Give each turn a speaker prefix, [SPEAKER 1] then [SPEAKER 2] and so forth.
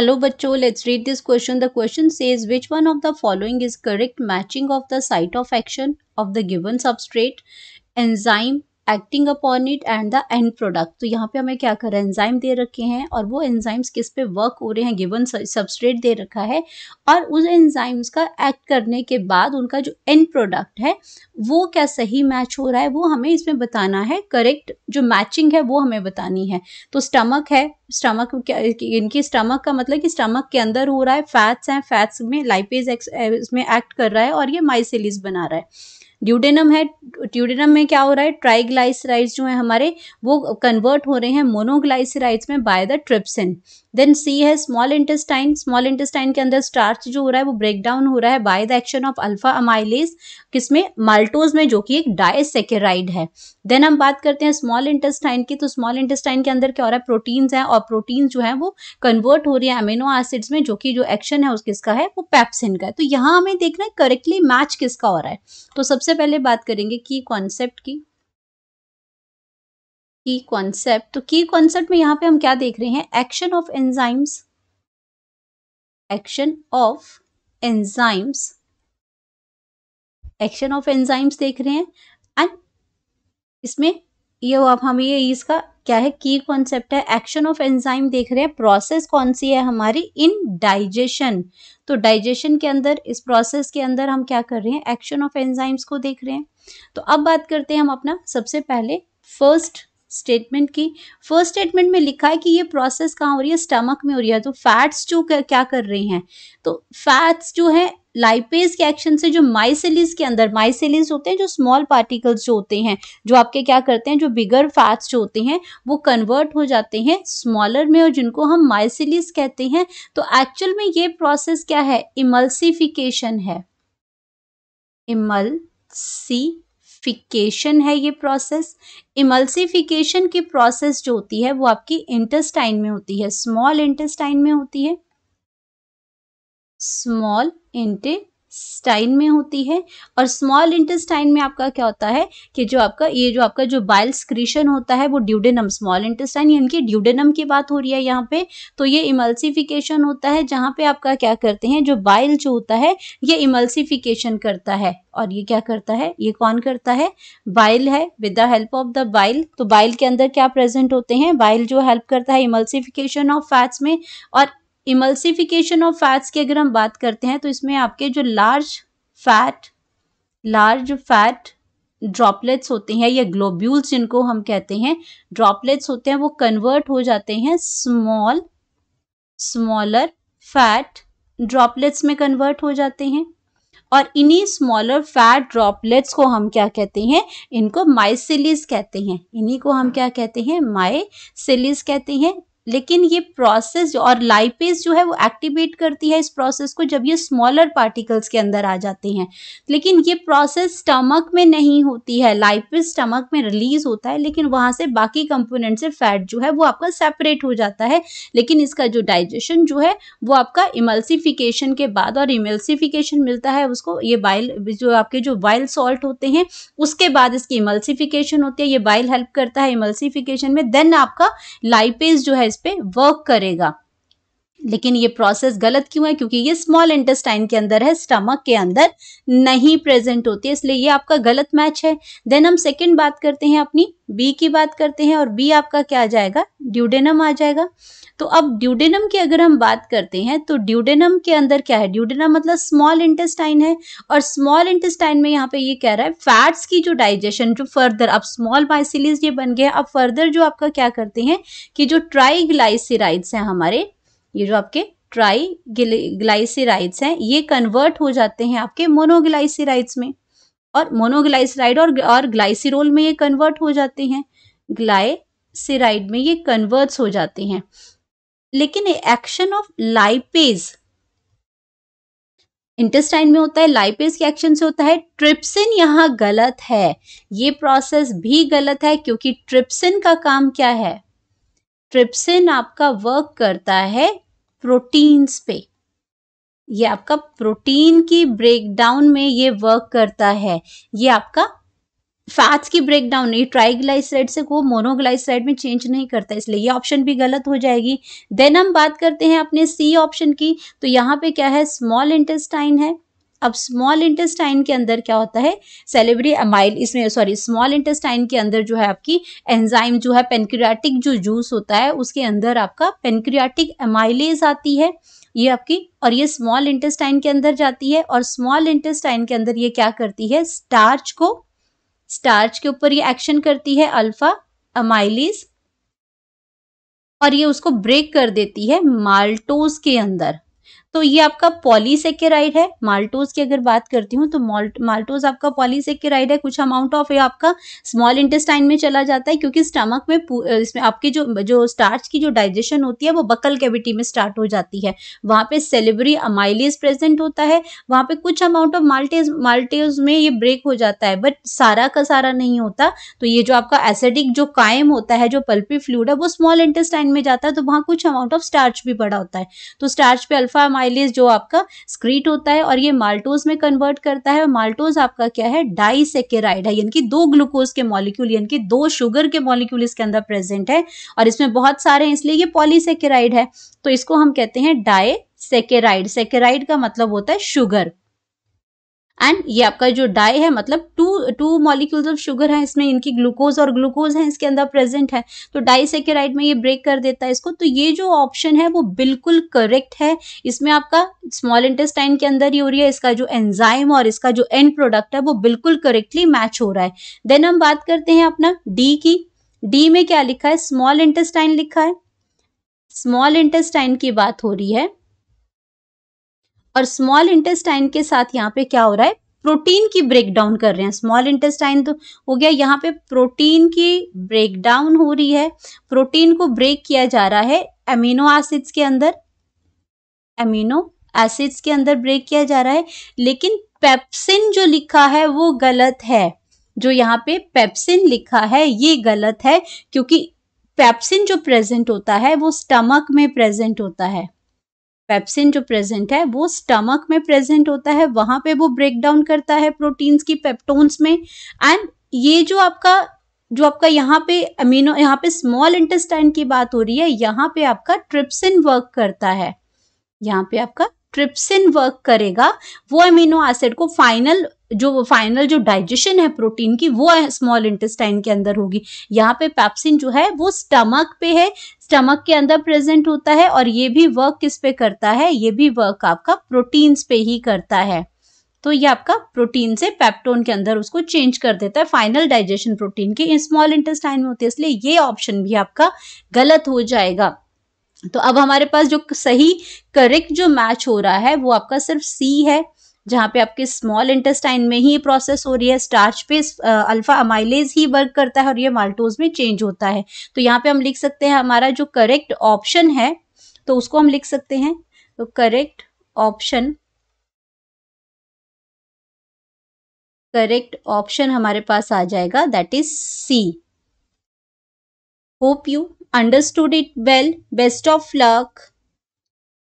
[SPEAKER 1] Hello bachcho, let's read this question. The question says which one of the following is correct matching of the site of action of the given substrate, enzyme, acting upon it and the end product तो यहाँ पे हमें क्या कर enzyme दे रखे हैं और वो एंजाइम्स किस पे वर्क हो रहे हैं गिवन सबस्ट्रेट दे रखा है और उस एंजाइम्स का एक्ट करने के बाद उनका जो एंड प्रोडक्ट है वो क्या सही मैच हो रहा है वो हमें इसमें बताना है करेक्ट जो मैचिंग है वो हमें बतानी है तो स्टमक है स्टमक इनकी स्टमक का मतलब कि स्टमक के अंदर हो रहा है फैट्स हैं फैट्स में लाइपेज इसमें एक्ट कर रहा है और ये माइसेलिस बना रहा है ड्यूडेनम है ट्यूडेनम में क्या हो रहा है ट्राइग्लाइसराइड्स जो है हमारे वो कन्वर्ट हो रहे हैं मोनोग्लाइसराइड्स में by the trypsin then see है स्मॉल इंटेस्टाइन स्मॉल इंटेस्टाइन के अंदर स्टार्च जो हो रहा है वो ब्रेक डाउन हो रहा है by the action of alpha amylase किसमें माल्टोज में जो कि एक डायसेकेराइड है देन हम बात करते हैं स्मॉल इंटेस्टाइन की तो स्मॉल इंटेस्टाइन के अंदर क्या हो रहा है प्रोटीन्स हैं और प्रोटीन्स जो है वो कन्वर्ट हो रही है अमीनो एसिड्स में जो कि जो एक्शन है उसका है वो पैप्सिन का है तो यहाँ हमें देखना है करेक्टली मैच किसका हो रहा है तो सबसे सबसे पहले बात करेंगे की कॉन्सेप्ट की की कॉन्सेप्ट तो की कॉन्सेप्ट में यहाँ पे हम क्या देख रहे हैं action of enzymes action of enzymes action of enzymes देख रहे हैं एंड इसमें ये अब हमें ये इसका क्या है की कॉन्सेप्ट है एक्शन ऑफ एंजाइम देख रहे हैं प्रोसेस कौन सी है हमारी इन डाइजेशन तो डाइजेशन के अंदर इस प्रोसेस के अंदर हम क्या कर रहे हैं एक्शन ऑफ एंजाइम्स को देख रहे हैं तो अब बात करते हैं हम अपना सबसे पहले फर्स्ट स्टेटमेंट की फर्स्ट स्टेटमेंट में लिखा है कि ये प्रोसेस कहाँ हो रही है स्टमक में हो रही है तो फैट्स जो क्या कर रही हैं तो फैट्स जो है लाइपेज के एक्शन से जो माइसेलिस के अंदर माइसेलिस होते हैं जो स्मॉल पार्टिकल्स जो होते हैं जो आपके क्या करते हैं जो बिगर फैट्स जो होते हैं वो कन्वर्ट हो जाते हैं स्मॉलर में और जिनको हम माइसेलिस कहते हैं तो एक्चुअल में ये प्रोसेस क्या है इमल्सिफिकेशन है इमल्सिफिकेशन है ये प्रोसेस इमल्सिफिकेशन की प्रोसेस जो होती है वो आपकी इंटेस्टाइन में होती है स्मॉल इंटेस्टाइन में होती है स्मॉल इंटेस्टाइन में होती है और स्मॉल इंटेस्टाइन में आपका क्या होता है कि जो आपका ये जो आपका जो बाइल स्क्रीशन होता है वो ड्यूडेनम स्मॉल इंटेस्टाइन यानी कि ड्यूडेनम की बात हो रही है यहाँ पे तो ये इमल्सिफिकेशन होता है जहाँ पे आपका क्या करते हैं जो बाइल जो होता है ये इमल्सिफिकेशन करता है और ये क्या करता है ये कौन करता है बाइल है with the help of the bile तो बाइल के अंदर क्या प्रेजेंट होते हैं बाइल जो हेल्प करता है इमल्सिफिकेशन ऑफ फैट्स में और इमल्सिफिकेशन ऑफ फैट्स की अगर हम बात करते हैं तो इसमें आपके जो large fat large fat droplets होते हैं या ग्लोब्यूल्स जिनको हम कहते हैं ड्रॉपलेट्स होते हैं वो कन्वर्ट हो जाते हैं स्मॉल स्मॉलर फैट ड्रॉपलेट्स में कन्वर्ट हो जाते हैं और इन्हीं स्मॉलर फैट ड्रॉपलेट्स को हम क्या कहते हैं इनको माइसिलिस कहते हैं इन्हीं को हम क्या कहते हैं माइसिलिस कहते हैं लेकिन ये प्रोसेस और लाइपेज जो है वो एक्टिवेट करती है इस प्रोसेस को जब ये स्मॉलर पार्टिकल्स के अंदर आ जाते हैं लेकिन ये प्रोसेस स्टमक में नहीं होती है लाइपेज स्टमक में रिलीज होता है लेकिन वहाँ से बाकी कंपोनेंट से फैट जो है वो आपका सेपरेट हो जाता है लेकिन इसका जो डाइजेशन जो है वो आपका इमल्सिफिकेशन के बाद और इमल्सिफिकेशन मिलता है उसको ये बाइल जो आपके जो बाइल सॉल्ट होते हैं उसके बाद इसकी इमल्सिफिकेशन होती है ये बाइल हेल्प करता है इमल्सिफिकेशन में देन आपका लाइपेज जो है इस पर वर्क करेगा लेकिन ये प्रोसेस गलत क्यों है क्योंकि ये स्मॉल इंटेस्टाइन के अंदर है स्टमक के अंदर नहीं प्रेजेंट होती है इसलिए ये आपका गलत मैच है देन हम सेकंड बात करते हैं अपनी बी की बात करते हैं और बी आपका क्या आ जाएगा ड्यूडेनम आ जाएगा तो अब ड्यूडेनम की अगर हम बात करते हैं तो ड्यूडेनम के अंदर क्या है ड्यूडेनम मतलब स्मॉल इंटेस्टाइन है और स्मॉल इंटेस्टाइन में यहाँ पे ये कह रहा है फैट्स की जो डाइजेशन जो फर्दर अब स्मॉल माइसिलीज ये बन गया अब फर्दर जो आपका क्या करते हैं कि जो ट्राइग्लाइसिराइड्स हैं हमारे ये जो आपके ट्राई ग्लाइसिराइड्स हैं ये कन्वर्ट हो जाते हैं आपके मोनोग्लाइसिराइड्स में और मोनोग्लाइसराइड और और ग्लाइसिरोल में ये कन्वर्ट हो जाते हैं ग्लाइसिराइड में ये कन्वर्ट्स हो जाते हैं लेकिन एक्शन ऑफ लाइपेज इंटेस्टाइन में होता है लाइपेज के एक्शन से होता है ट्रिप्सिन यहाँ गलत है ये प्रोसेस भी गलत है क्योंकि ट्रिप्सिन का काम क्या है ट्रिप्सिन आपका वर्क करता है प्रोटीन्स पे ये आपका प्रोटीन की ब्रेकडाउन में ये वर्क करता है ये आपका फैट्स की ब्रेकडाउन ये ट्राइग्लाइसराइड से वो मोनोग्लाइसराइड में चेंज नहीं करता इसलिए ये ऑप्शन भी गलत हो जाएगी देन हम बात करते हैं अपने सी ऑप्शन की तो यहाँ पे क्या है स्मॉल इंटेस्टाइन है अब स्मॉल इंटेस्टाइन के अंदर क्या होता है सेलेबरी अमाइल इसमें सॉरी स्मॉल इंटेस्टाइन के अंदर जो है आपकी एंजाइम जो है पेनक्रियाटिक जो जूस होता है उसके अंदर आपका पेनक्रियाटिक एमाइलेज आती है ये आपकी और ये स्मॉल इंटेस्टाइन के अंदर जाती है और स्मॉल इंटेस्टाइन के अंदर ये क्या करती है स्टार्च को स्टार्च के ऊपर ये एक्शन करती है अल्फा अमाइलिस और ये उसको ब्रेक कर देती है माल्टोज के अंदर तो ये आपका पॉलीसेकेराइड है माल्टोज की अगर बात करती हूँ तो माल्टोज आपका पॉलीसेकेराइड है कुछ अमाउंट ऑफ ये आपका स्मॉल इंटेस्टाइन में चला जाता है क्योंकि स्टमक में इसमें आपके जो जो स्टार्च की जो डाइजेशन होती है वो बकल कैविटी में स्टार्ट हो जाती है वहाँ पे सेलिबरी अमाइलेज प्रेजेंट होता है वहाँ पे कुछ अमाउंट ऑफ माल्टेज माल्टेज में ये ब्रेक हो जाता है बट सारा का सारा नहीं होता तो ये जो आपका एसिडिक जो कायम होता है जो पल्पी फ्लूड है वो स्मॉल इंटेस्टाइन में जाता है तो वहाँ कुछ अमाउंट ऑफ स्टार्च भी बड़ा होता है तो स्टार्च पे अल्फा माइलेज जो आपका स्क्रीट होता है और ये माल्टोज में कन्वर्ट करता है माल्टोज आपका क्या है डाइसेकेराइड है यानी कि दो ग्लूकोज के मॉलिक्यूल यानी कि दो शुगर के मॉलिक्यूल इसके अंदर प्रेजेंट है और इसमें बहुत सारे हैं इसलिए ये पॉलीसेकेराइड है तो इसको हम कहते हैं डाई सेकेराइड सेकेराइड का मतलब होता है शुगर एंड ये आपका जो डाई है मतलब two two molecules of sugar है इसमें इनकी ग्लूकोज और ग्लूकोज है इसके अंदर प्रेजेंट है तो डाइसेकेराइड में ये ब्रेक कर देता है इसको तो ये जो ऑप्शन है वो बिल्कुल करेक्ट है इसमें आपका स्मॉल इंटेस्टाइन के अंदर ये हो रही है इसका जो एंजाइम और इसका जो एंड प्रोडक्ट है वो बिल्कुल करेक्टली मैच हो रहा है देन हम बात करते हैं अपना डी की डी में क्या लिखा है स्मॉल इंटेस्टाइन लिखा है स्मॉल इंटेस्टाइन की बात हो रही है और स्मॉल इंटेस्टाइन के साथ यहाँ पे क्या हो रहा है प्रोटीन की ब्रेकडाउन कर रहे हैं स्मॉल इंटेस्टाइन तो हो गया यहाँ पे प्रोटीन की ब्रेकडाउन हो रही है प्रोटीन को ब्रेक किया जा रहा है एमिनो एसिड्स के अंदर एमिनो एसिड्स के अंदर ब्रेक किया जा रहा है लेकिन पेप्सिन जो लिखा है वो गलत है जो यहाँ पे पेप्सिन लिखा है ये गलत है क्योंकि पेप्सिन जो प्रेजेंट होता है वो स्टमक में प्रेजेंट होता है पेप्सिन जो प्रेजेंट है वो स्टमक में प्रेजेंट होता है वहां पे वो ब्रेक डाउन करता है प्रोटीन्स की पेप्टोन्स में एंड ये जो आपका जो आपका यहाँ पे अमीनो यहाँ पे स्मॉल इंटेस्टाइन की बात हो रही है यहाँ पे आपका ट्रिप्सिन वर्क करता है यहाँ पे आपका ट्रिप्सिन वर्क करेगा वो अमीनो एसिड को फाइनल जो फाइनल जो डाइजेशन है प्रोटीन की वो स्मॉल इंटेस्टाइन के अंदर होगी यहाँ पे पैप्सिन जो है वो स्टमक पे है स्टमक के अंदर प्रेजेंट होता है और ये भी वर्क किस पे करता है ये भी वर्क आपका प्रोटीन्स पे ही करता है तो ये आपका प्रोटीन से पैप्टोन के अंदर उसको चेंज कर देता है फाइनल डाइजेशन प्रोटीन के स्मॉल इंटेस्टाइन में होती है इसलिए ये ऑप्शन भी आपका गलत हो जाएगा तो अब हमारे पास जो सही करेक्ट जो मैच हो रहा है वो आपका सिर्फ सी है जहाँ पे आपके स्मॉल इंटेस्टाइन में ही प्रोसेस हो रही है स्टार्च पे अल्फा अमाइलेज ही वर्क करता है और ये माल्टोज में चेंज होता है तो यहाँ पे हम लिख सकते हैं हमारा जो करेक्ट ऑप्शन है तो उसको हम लिख सकते हैं तो करेक्ट ऑप्शन करेक्ट ऑप्शन हमारे पास आ जाएगा that is see hope you understood it well best of luck